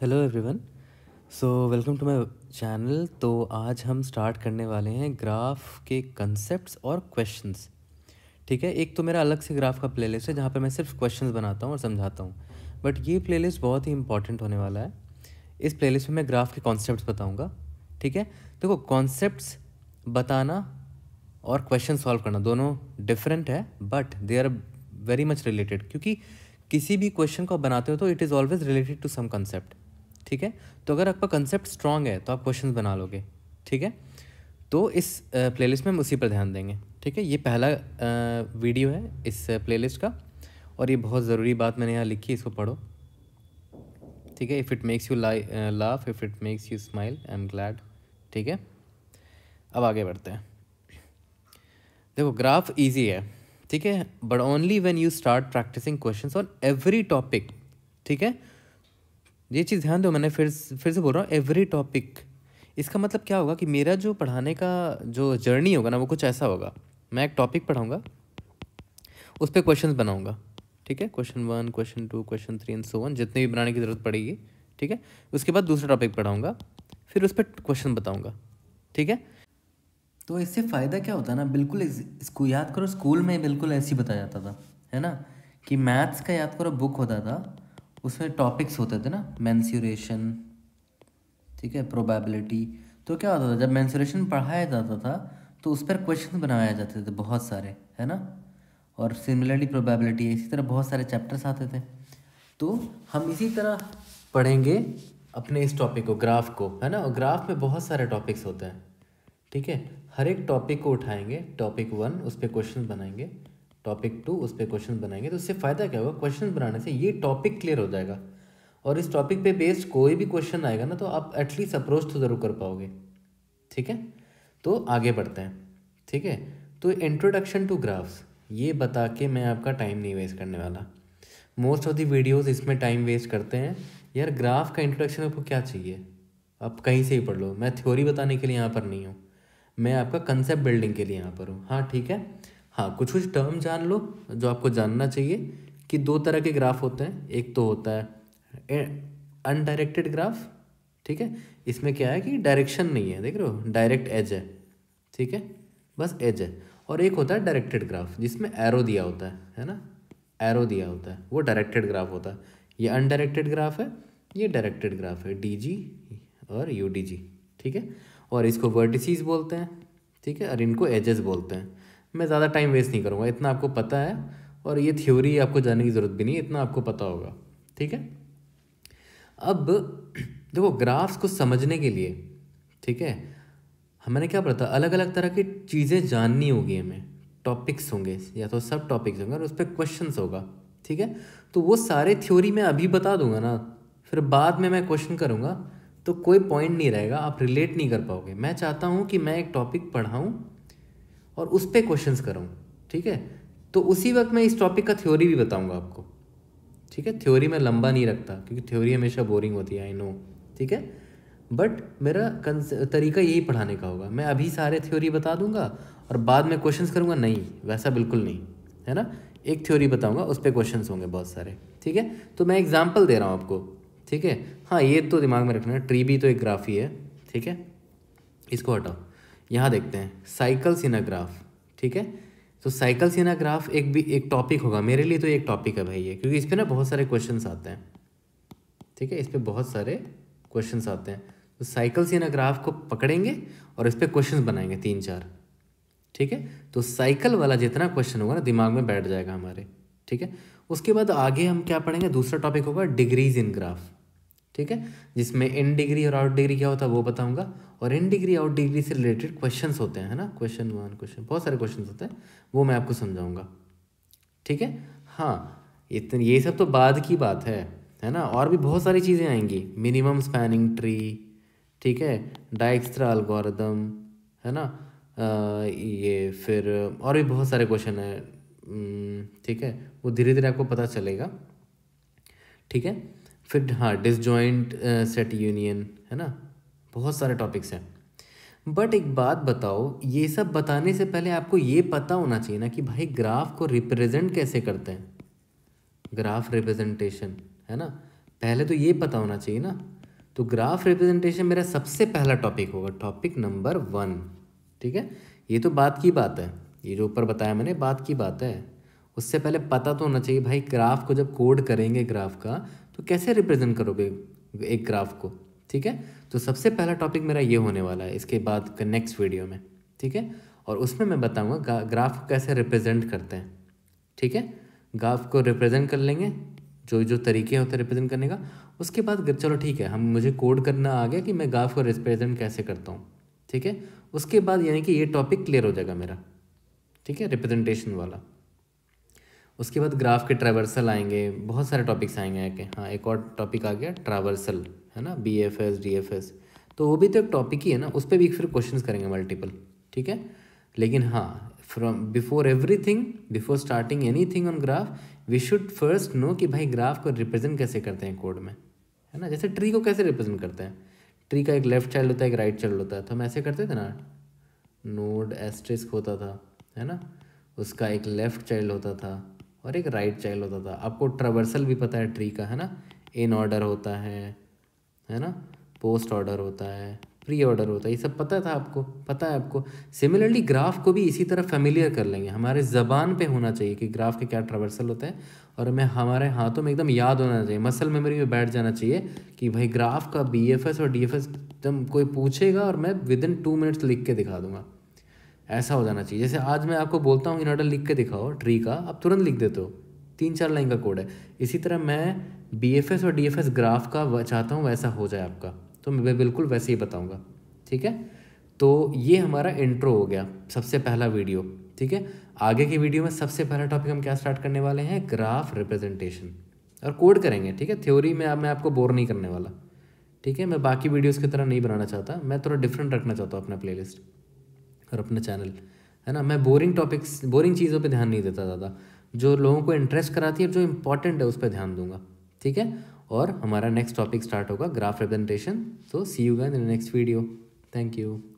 hello everyone so welcome to my channel तो आज हम स्टार्ट करने वाले हैं ग्राफ के कंसेप्ट और क्वेश्चंस ठीक है एक तो मेरा अलग से ग्राफ का प्लेलिस्ट है जहाँ पर मैं सिर्फ क्वेश्चंस बनाता हूँ और समझाता हूँ बट ये प्लेलिस्ट बहुत ही इंपॉर्टेंट होने वाला है इस प्लेलिस्ट में मैं ग्राफ के कॉन्सेप्ट बताऊँगा ठीक है देखो तो कॉन्सेप्ट बताना और क्वेश्चन सॉल्व करना दोनों डिफरेंट है but they are very much related क्योंकि किसी भी क्वेश्चन को बनाते हो तो it is always related to some concept ठीक है तो अगर आपका कंसेप्ट स्ट्रॉन्ग है तो आप क्वेश्चन बना लोगे ठीक है तो इस प्लेलिस्ट में हम उसी पर ध्यान देंगे ठीक है ये पहला वीडियो है इस प्लेलिस्ट का और ये बहुत ज़रूरी बात मैंने यहाँ लिखी इसको पढ़ो ठीक है if it makes you lie laugh if it makes you smile I am glad ठीक है अब आगे बढ़ते हैं देखो ग्राफ इजी है ठीक है but only when you start practicing questions on every topic ठीक है ये चीज़ ध्यान दो मैंने फिर फिर से बोल रहा हूँ एवरी टॉपिक इसका मतलब क्या होगा कि मेरा जो पढ़ाने का जो जर्नी होगा ना वो कुछ ऐसा होगा मैं एक टॉपिक पढ़ाऊँगा उस पर क्वेश्चन बनाऊँगा ठीक है question one question two question three and so on जितने भी बनाने की ज़रूरत पड़ेगी ठीक है उसके बाद दूसरा टॉपिक पढ़ाऊँगा फिर उस पर क्वेश्चन बताऊँगा ठीक है तो इससे फ़ायदा क्या होता है ना बिल्कुल इसको याद करो स्कूल में बिल्कुल ऐसे ही बताया जाता था है ना कि मैथ्स का याद करो बुक होता था उसमें टॉपिक्स होते थे ना मैंसूरेशन ठीक है प्रोबेबिलिटी तो क्या होता था जब मैंसूरेशन पढ़ाया जाता था तो उस पर क्वेश्चन बनाए जाते थे बहुत सारे है ना और सिमिलरली प्रोबेबिलिटी इसी तरह बहुत सारे चैप्टर्स आते थे तो हम इसी तरह पढ़ेंगे अपने इस टॉपिक को ग्राफ को है ना और ग्राफ में बहुत सारे टॉपिक्स होते हैं ठीक है हर एक टॉपिक को उठाएंगे टॉपिक वन उस पर क्वेश्चन बनाएंगे टॉपिक टू उस पर क्वेश्चन बनाएंगे तो उससे फ़ायदा क्या होगा क्वेश्चन बनाने से ये टॉपिक क्लियर हो जाएगा और इस टॉपिक पे बेस्ड कोई भी क्वेश्चन आएगा ना तो आप एटलीस्ट अप्रोच तो ज़रूर कर पाओगे ठीक है तो आगे बढ़ते हैं ठीक है तो इंट्रोडक्शन टू ग्राफ्स ये बता के मैं आपका टाइम नहीं वेस्ट करने वाला मोस्ट ऑफ दी वीडियोज इसमें टाइम वेस्ट करते हैं यार ग्राफ का इंट्रोडक्शन आपको क्या चाहिए आप कहीं से ही पढ़ लो मैं थ्योरी बताने के लिए यहाँ पर नहीं हूँ मैं आपका कंसेप्ट बिल्डिंग के लिए यहाँ पर हूँ हाँ ठीक है हाँ कुछ कुछ टर्म जान लो जो आपको जानना चाहिए कि दो तरह के ग्राफ होते हैं एक तो होता है अनडायरेक्टेड ग्राफ ठीक है इसमें क्या है कि डायरेक्शन नहीं है देख रहे हो डायरेक्ट एज है ठीक है बस एज है और एक होता है डायरेक्टेड ग्राफ जिसमें एरो दिया होता है है ना एरो दिया होता है वो डायरेक्टेड ग्राफ होता है ये अनडायरेक्टेड ग्राफ है ये डायरेक्टेड ग्राफ है डी और यू ठीक है और इसको वर्टिसीज बोलते हैं ठीक है और इनको एजेस बोलते हैं मैं ज़्यादा टाइम वेस्ट नहीं करूँगा इतना आपको पता है और ये थ्योरी आपको जानने की ज़रूरत भी नहीं इतना आपको पता होगा ठीक है अब देखो ग्राफ्स को समझने के लिए ठीक है हमें क्या पता अलग अलग तरह की चीज़ें जाननी होगी हमें टॉपिक्स होंगे या तो सब टॉपिक्स होंगे और उस पर क्वेश्चन होगा ठीक है तो वो सारे थ्योरी मैं अभी बता दूंगा ना फिर बाद में मैं क्वेश्चन करूँगा तो कोई पॉइंट नहीं रहेगा आप रिलेट नहीं कर पाओगे मैं चाहता हूँ कि मैं एक टॉपिक पढ़ाऊँ और उस पर क्वेश्चन कराऊँ ठीक है तो उसी वक्त मैं इस टॉपिक का थ्योरी भी बताऊँगा आपको ठीक है थ्योरी मैं लंबा नहीं रखता क्योंकि थ्योरी हमेशा बोरिंग होती है आई नो ठीक है बट मेरा तरीका यही पढ़ाने का होगा मैं अभी सारे थ्योरी बता दूंगा और बाद में क्वेश्चंस करूंगा नहीं वैसा बिल्कुल नहीं है ना एक थ्योरी बताऊंगा उस पर क्वेश्चन होंगे बहुत सारे ठीक है तो मैं एग्जाम्पल दे रहा हूँ आपको ठीक है हाँ ये तो दिमाग में रखना है ट्री भी तो एक ग्राफी है ठीक है इसको हटाओ यहाँ देखते हैं साइकिल सिनाग्राफ ठीक है तो साइकिल सिनाग्राफ एक भी एक टॉपिक होगा मेरे लिए तो एक टॉपिक है भाई ये क्योंकि इस पर ना बहुत सारे क्वेश्चन आते हैं ठीक है इस पर बहुत सारे क्वेश्चन आते हैं तो साइकिल सिनाग्राफ को पकड़ेंगे और इस पर क्वेश्चन बनाएंगे तीन चार ठीक है तो साइकिल वाला जितना क्वेश्चन होगा ना दिमाग में बैठ जाएगा हमारे ठीक है उसके बाद आगे हम क्या पढ़ेंगे दूसरा टॉपिक होगा डिग्रीज इन ग्राफ ठीक है जिसमें इन डिग्री और आउट डिग्री क्या होता है वो बताऊंगा और इन डिग्री आउट डिग्री से रिलेटेड क्वेश्चन होते हैं है ना क्वेश्चन वन क्वेश्चन बहुत सारे क्वेश्चन होते हैं वो मैं आपको समझाऊंगा ठीक है हाँ इतने ये सब तो बाद की बात है है ना और भी बहुत सारी चीज़ें आएंगी मिनिमम स्पैनिंग ट्री ठीक है डाइक्स्ट्रा अलगोरदम है ना आ, ये फिर और भी बहुत सारे क्वेश्चन है ठीक है वो धीरे धीरे आपको पता चलेगा ठीक है फिर हाँ डिसजॉइंट सेट यूनियन है ना बहुत सारे टॉपिक्स हैं बट एक बात बताओ ये सब बताने से पहले आपको ये पता होना चाहिए ना कि भाई ग्राफ को रिप्रेजेंट कैसे करते हैं ग्राफ रिप्रेजेंटेशन है ना पहले तो ये पता होना चाहिए ना तो ग्राफ रिप्रेजेंटेशन मेरा सबसे पहला टॉपिक होगा टॉपिक नंबर वन ठीक है ये तो बात की बात है ये जो ऊपर बताया मैंने बात की बात है उससे पहले पता तो होना चाहिए भाई ग्राफ को जब कोड करेंगे ग्राफ का तो कैसे रिप्रेजेंट करोगे एक ग्राफ को ठीक है तो सबसे पहला टॉपिक मेरा ये होने वाला है इसके बाद नेक्स्ट वीडियो में ठीक है और उसमें मैं बताऊँगा ग्राफ को कैसे रिप्रेजेंट करते हैं ठीक है ग्राफ को रिप्रेजेंट कर लेंगे जो जो तरीके होते हैं रिप्रेजेंट करने का उसके बाद चलो ठीक है हम मुझे कोड करना आ गया कि मैं ग्राफ को रिप्रेजेंट कैसे करता हूँ ठीक है उसके बाद यानी कि ये टॉपिक क्लियर हो जाएगा मेरा ठीक है रिप्रेजेंटेशन वाला उसके बाद ग्राफ के ट्रावर्सल आएंगे बहुत सारे टॉपिक्स आएंगे आके हाँ एक और टॉपिक आ गया ट्रावर्सल है ना B F S D F S तो वो भी तो एक टॉपिक ही है ना उस पर भी फिर क्वेश्चन करेंगे मल्टीपल ठीक है लेकिन हाँ from before everything before starting anything on graph we should first know कि भाई ग्राफ को रिप्रेजेंट कैसे करते हैं कोड में है ना जैसे ट्री को कैसे रिप्रेजेंट करते हैं ट्री का एक लेफ्ट चाइल्ड होता है एक राइट चाइल्ड होता है तो हम ऐसे करते थे ना नोड एस्ट्रिस्क होता था है ना उसका एक लेफ्ट चाइल्ड होता था और एक राइट चाइल्ड होता था आपको ट्रवर्सल भी पता है ट्री का है ना इन ऑर्डर होता है है ना पोस्ट ऑर्डर होता है प्री ऑर्डर होता है ये सब पता था आपको पता है आपको सिमिलरली ग्राफ को भी इसी तरह फेमिलियर कर लेंगे हमारे ज़बान पे होना चाहिए कि ग्राफ के क्या ट्रवर्सल होते हैं और हमें हमारे हाथों में एकदम याद होना चाहिए मसल मेमोरी में बैठ जाना चाहिए कि भाई ग्राफ का बी और डी एकदम कोई पूछेगा और मैं विद इन टू मिनट्स लिख के दिखा दूंगा ऐसा हो जाना चाहिए जैसे आज मैं आपको बोलता हूँ इनऑर्डर लिख के दिखाओ ट्री का आप तुरंत लिख देते हो तीन चार लाइन का कोड है इसी तरह मैं बी एफ एस और डी एफ एस ग्राफ का चाहता हूँ वैसा हो जाए आपका तो मैं बिल्कुल वैसे ही बताऊँगा ठीक है तो ये हमारा इंट्रो हो गया सबसे पहला वीडियो ठीक है आगे की वीडियो में सबसे पहला टॉपिक हम क्या स्टार्ट करने वाले हैं ग्राफ रिप्रेजेंटेशन और कोड करेंगे ठीक है थ्योरी में आप मैं आपको बोर नहीं करने वाला ठीक है मैं बाकी वीडियोस की तरह नहीं बनाना चाहता मैं थोड़ा डिफरेंट रखना चाहता हूँ अपना प्लेलिस्ट और अपना चैनल है ना मैं बोरिंग टॉपिक्स बोरिंग चीज़ों पे ध्यान नहीं देता ज़्यादा जो लोगों को इंटरेस्ट कराती है जो इंपॉर्टेंट है उस पर ध्यान दूंगा ठीक है और हमारा नेक्स्ट टॉपिक स्टार्ट होगा ग्राफ प्रेजेंटेशन तो see you again in next video thank you